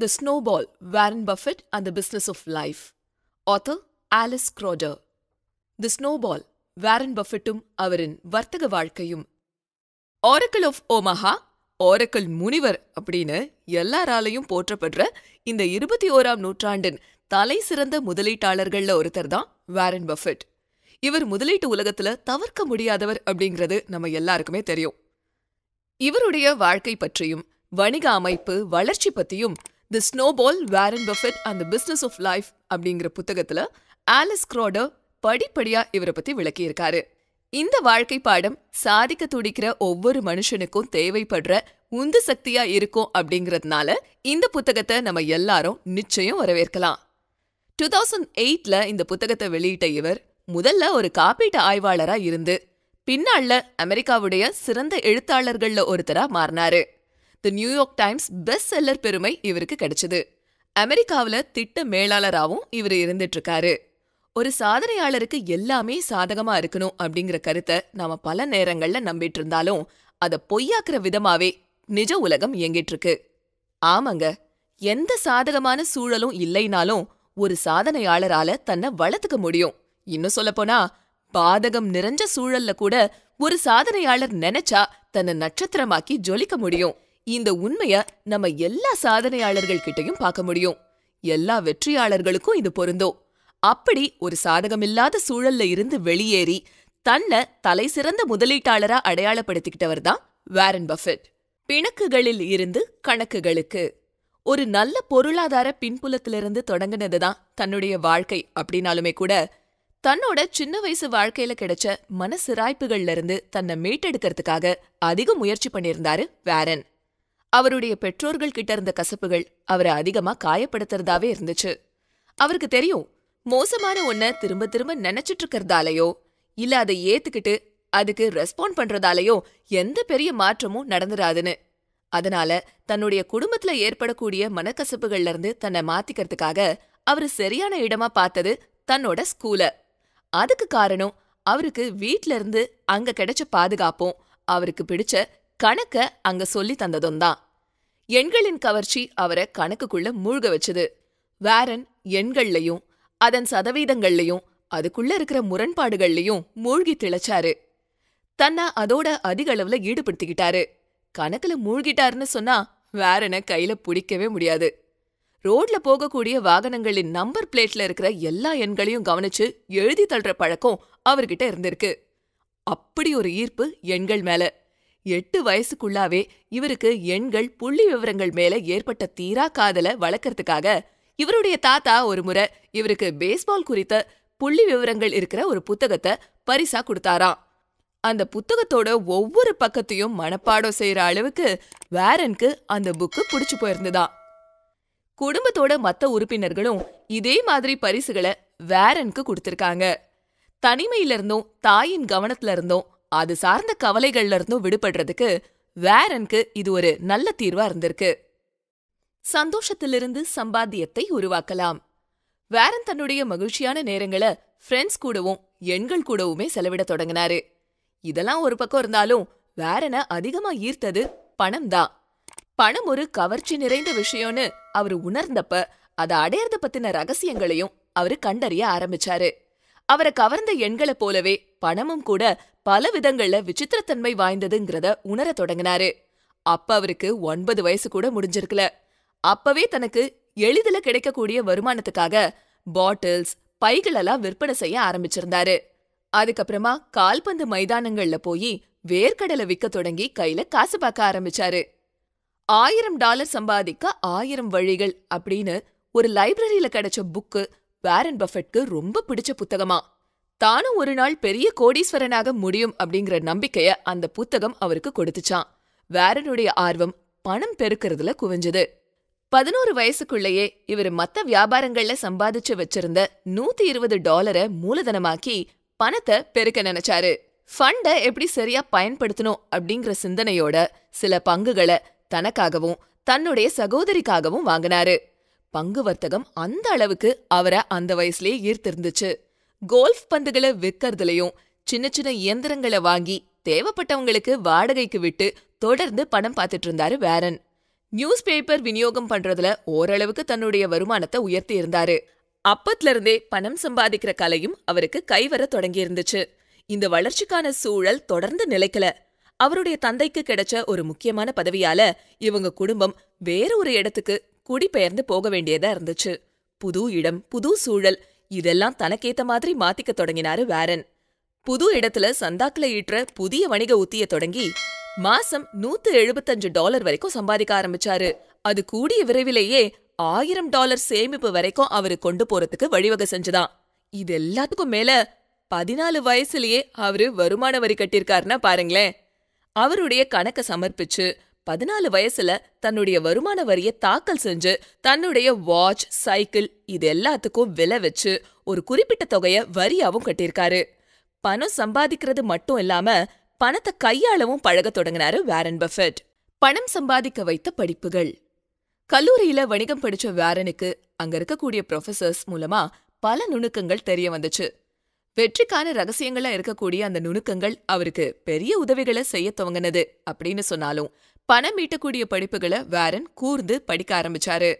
The snowball Warren Buffett and the Business of Life. Author Alice Crowder. The Snowball Warren பஃபெட்டும் அவரின் வர்த்தக வாழ்க்கையும் Oracle of ஓமஹா Oracle முனிவர் அப்படின்னு எல்லாராலையும் போற்றப்படுற இந்த இருபத்தி ஓராம் நூற்றாண்டின் தலை சிறந்த முதலீட்டாளர்கள்ல ஒருத்தர் தான் வேரன் பஃபெட் இவர் முதலீட்டு உலகத்துல தவிர்க்க முடியாதவர் அப்படிங்கிறது நம்ம எல்லாருக்குமே தெரியும் இவருடைய வாழ்க்கை பற்றியும் வணிக அமைப்பு வளர்ச்சி பத்தியும் the snowball Warren Buffett and the business of life அப்படிங்கிற புத்தகத்துல ஆலிஸ் க்ரோடர் படிப்படியா இவரை பத்தி விளக்கியிருக்காரு இந்த வாழ்க்கை பாடம் சாதிக்க துடிக்கிற ஒவ்வொரு மனுஷனுக்கும் தேவைப்படுற உந்து சக்தியா இருக்கும் அப்படிங்கறதுனால இந்த புத்தகத்தை நம்ம எல்லாரும் நிச்சயம் வரவேற்கலாம் டூ தௌசண்ட் எயிட்ல இந்த புத்தகத்தை வெளியிட்ட இவர் முதல்ல ஒரு காப்பீட்டு ஆய்வாளரா இருந்து பின்னால அமெரிக்காவுடைய சிறந்த எழுத்தாளர்கள்ல ஒருத்தரா மாறினாரு the New York times best seller பெருமை இவருக்கு கிடைச்சது அமெரிக்காவில் திட்ட மேலாளராகவும் இவர் இருந்துட்டு இருக்காரு ஒரு சாதனையாளருக்கு எல்லாமே சாதகமா இருக்கணும் அப்படிங்கிற கருத்தை நாம பல நேரங்கள்ல நம்பிட்டு இருந்தாலும் அதை பொய்யாக்குற விதமாவே நிஜ உலகம் இயங்கிட்டு இருக்கு ஆமாங்க எந்த சாதகமான சூழலும் இல்லைனாலும் ஒரு சாதனையாளரால தன்னை வளர்த்துக்க முடியும் இன்னும் சொல்லப்போனா பாதகம் நிறைஞ்ச சூழல்ல கூட ஒரு சாதனையாளர் நினைச்சா தன்னை நட்சத்திரமாக்கி ஜொலிக்க முடியும் இந்த உண்மைய நம்ம எல்லா சாதனையாளர்கள் கிட்டையும் பார்க்க முடியும் எல்லா வெற்றியாளர்களுக்கும் இது பொருந்தும் அப்படி ஒரு சாதகமில்லாத சூழல்ல இருந்து வெளியேறி தன்னை தலை சிறந்த முதலீட்டாளரா அடையாளப்படுத்திக்கிட்டவர் தான் வேரன் பஃபெட் பிணக்குகளில் இருந்து கணக்குகளுக்கு ஒரு நல்ல பொருளாதார பின்புலத்திலிருந்து தொடங்கினது தான் தன்னுடைய வாழ்க்கை அப்படின்னாலுமே கூட தன்னோட சின்ன வயசு வாழ்க்கையில கிடைச்ச மனசிராய்ப்புகள்ல இருந்து தன்னை மீட்டெடுக்கிறதுக்காக அதிக முயற்சி பண்ணியிருந்தாரு வேரன் அவருடைய பெற்றோர்கள் கிட்ட இருந்த கசப்புகள் அவரை அதிகமா காயப்படுத்துறதாவே இருந்துச்சு அவருக்கு தெரியும் மோசமான ஒன்ன திரும்ப திரும்ப நினைச்சிட்டு இருக்கிறதாலயோ இல்ல அதை ஏத்துக்கிட்டு அதுக்கு ரெஸ்பாண்ட் பண்றதாலயோ எந்த பெரிய மாற்றமும் நடந்துராதுன்னு அதனால தன்னுடைய குடும்பத்துல ஏற்படக்கூடிய மனக்கசப்புகள்ல இருந்து தன்னை மாத்திக்கிறதுக்காக அவரு சரியான இடமா பார்த்தது தன்னோட ஸ்கூல அதுக்கு காரணம் அவருக்கு வீட்ல இருந்து அங்க கிடைச்ச பாதுகாப்பும் அவருக்கு பிடிச்ச கணக்க அங்க சொல்லி தந்ததும் தான் எண்களின் கவர்ச்சி அவரை கணக்குக்குள்ள மூழ்க வச்சது வேரன் எண்கள்லையும் அதன் சதவீதங்கள்லையும் அதுக்குள்ள இருக்கிற முரண்பாடுகள்லையும் மூழ்கி திளைச்சாரு தன்னா அதோட அதிக அளவுல ஈடுபடுத்திக்கிட்டாரு கணக்குல மூழ்கிட்டாருன்னு சொன்னா வேரனை கையில பிடிக்கவே முடியாது ரோட்ல போகக்கூடிய வாகனங்களின் நம்பர் பிளேட்ல இருக்கிற எல்லா எண்களையும் கவனிச்சு எழுதி தள்ளுற பழக்கம் அவர்கிட்ட இருந்திருக்கு அப்படி ஒரு ஈர்ப்பு எண்கள் மேல எட்டு வயசுக்குள்ளாவே இவருக்கு எண்கள் புள்ளி விவரங்கள் மேல ஏற்பட்ட தீரா காதல வளர்க்கறதுக்காக இவருடைய தாத்தா ஒரு முறை இவருக்கு பேஸ்பால் குறித்த புள்ளி விவரங்கள் இருக்கிற ஒரு புத்தகத்தை பரிசா கொடுத்தாராம் அந்த புத்தகத்தோட ஒவ்வொரு பக்கத்தையும் மனப்பாடம் செய்யற அளவுக்கு வேரனுக்கு அந்த புக்கு பிடிச்சு போயிருந்துதான் குடும்பத்தோட மத்த உறுப்பினர்களும் இதே மாதிரி பரிசுகளை வேரனுக்கு கொடுத்திருக்காங்க தனிமையில இருந்தும் தாயின் கவனத்துல இருந்தும் அது சார்ந்த கவலைகள்ல இருந்தும் விடுபடுறதுக்கு வேரனுக்கு இது ஒரு நல்ல தீர்வா இருந்திருக்கு சந்தோஷத்திலிருந்து சம்பாத்தியத்தை உருவாக்கலாம் வேரன் தன்னுடைய மகிழ்ச்சியான நேரங்களை ஃப்ரெண்ட்ஸ் கூடவும் எண்கள் கூடவுமே செலவிட தொடங்கினாரு இதெல்லாம் ஒரு பக்கம் இருந்தாலும் வேரனை அதிகமா ஈர்த்தது பணம் தான் பணம் ஒரு கவர்ச்சி நிறைந்த விஷயம்னு அவரு உணர்ந்தப்ப அதை அடையறத பத்தின ரகசியங்களையும் அவரு கண்டறிய ஆரம்பிச்சாரு அவரை கவர்ந்த எண்களை போலவே பணமும் கூட பல விதங்கள்ல விசித்திரத்தன்மை வாய்ந்ததுங்கிறத உணர தொடங்கினாரு அப்ப அவருக்கு ஒன்பது வயசு கூட முடிஞ்சிருக்கல அப்பவே தனக்கு எளிதில கிடைக்கக்கூடிய வருமானத்துக்காக பாட்டில்ஸ் பைகளெல்லாம் விற்பனை செய்ய ஆரம்பிச்சிருந்தாரு அதுக்கப்புறமா கால்பந்து மைதானங்கள்ல போய் வேர்க்கடலை விற்க தொடங்கி கையில காசு பார்க்க ஆரம்பிச்சாரு ஆயிரம் டாலர் சம்பாதிக்க ஆயிரம் வழிகள் அப்படின்னு ஒரு லைப்ரரியில கிடைச்ச புக்கு வேரன் பஃபெட்க்கு ரொம்ப பிடிச்ச புத்தகமா தானும் ஒரு நாள் பெரிய கோடீஸ்வரனாக முடியும் அப்படிங்கிற நம்பிக்கைய அந்த புத்தகம் அவருக்கு கொடுத்துச்சான் வேரனுடைய ஆர்வம் பணம் பெருக்கிறதுல குவிஞ்சது பதினோரு வயசுக்குள்ளேயே இவர் மத்த வியாபாரங்கள்ல சம்பாதிச்சு வச்சிருந்த நூத்தி இருபது டாலரை மூலதனமாக்கி பணத்தை பெருக்க நினைச்சாரு ஃபண்ட எப்படி சரியா பயன்படுத்தணும் அப்படிங்கிற சிந்தனையோட சில பங்குகளை தனக்காகவும் தன்னுடைய சகோதரிக்காகவும் வாங்கினாரு பங்கு வர்த்தகம் அந்த அளவுக்கு அவரை அந்த வயசுலயே ஈர்த்திருந்துச்சு கோல்ஃப் பந்துகளை விற்கறதுலயும் சின்ன சின்ன இயந்திரங்களை வாங்கி தேவைப்பட்டவங்களுக்கு வாடகைக்கு விட்டு தொடர்ந்து பணம் பார்த்துட்டு இருந்தாரு வேரன் நியூஸ் பேப்பர் விநியோகம் பண்றதுல ஓரளவுக்கு தன்னுடைய வருமானத்தை உயர்த்தி இருந்தாரு அப்பத்துல இருந்தே பணம் சம்பாதிக்கிற கலையும் அவருக்கு கைவர தொடங்கி இருந்துச்சு இந்த வளர்ச்சிக்கான சூழல் தொடர்ந்து நிலைக்கல அவருடைய தந்தைக்கு கிடைச்ச ஒரு முக்கியமான பதவியால இவங்க குடும்பம் வேற ஒரு இடத்துக்கு குடிபெயர்ந்து போக வேண்டியதா இருந்துச்சு புது இடம் புது சூழல் இதெல்லாம் தனக்கேத்த மாதிரி மாத்திக்க தொடங்கினாரு வேரன் புது இடத்துல சந்தாக்களை ஈட்டுற புதிய வணிக உத்திய தொடங்கி மாசம் நூத்து எழுபத்தஞ்சு டாலர் வரைக்கும் சம்பாதிக்க ஆரம்பிச்சாரு அது கூடிய விரைவிலேயே ஆயிரம் டாலர் சேமிப்பு வரைக்கும் அவரு கொண்டு போறதுக்கு வழிவகை செஞ்சுதான் இது எல்லாத்துக்கும் மேல பதினாலு வயசுலயே அவரு வருமான வரி கட்டியிருக்காருன்னா பாருங்களேன் அவருடைய கணக்கை சமர்ப்பிச்சு பதினாலு வயசுல தன்னுடைய வருமான வரிய தாக்கல் செஞ்சு தன்னுடைய வாட்ச் சைக்கிள் இது எல்லாத்துக்கும் விலை வச்சு ஒரு குறிப்பிட்ட தொகைய வரியாவும் கட்டியிருக்காரு பணம் சம்பாதிக்கிறது மட்டும் இல்லாம பணத்தை கையாளவும் பழக தொடங்கினாரு வேரன் பஃபெட் பணம் சம்பாதிக்க வைத்த படிப்புகள் கல்லூரியில வணிகம் படிச்ச வேரனுக்கு அங்க இருக்கக்கூடிய ப்ரொஃபசர்ஸ் மூலமா பல நுணுக்கங்கள் தெரிய வந்துச்சு வெற்றிக்கான ரகசியங்களா இருக்கக்கூடிய அந்த நுணுக்கங்கள் அவருக்கு பெரிய உதவிகளை செய்ய துவங்கினது அப்படின்னு சொன்னாலும் பணம் ஈட்டக்கூடிய படிப்புகளை வேரன் கூர்ந்து படிக்க ஆரம்பிச்சாரு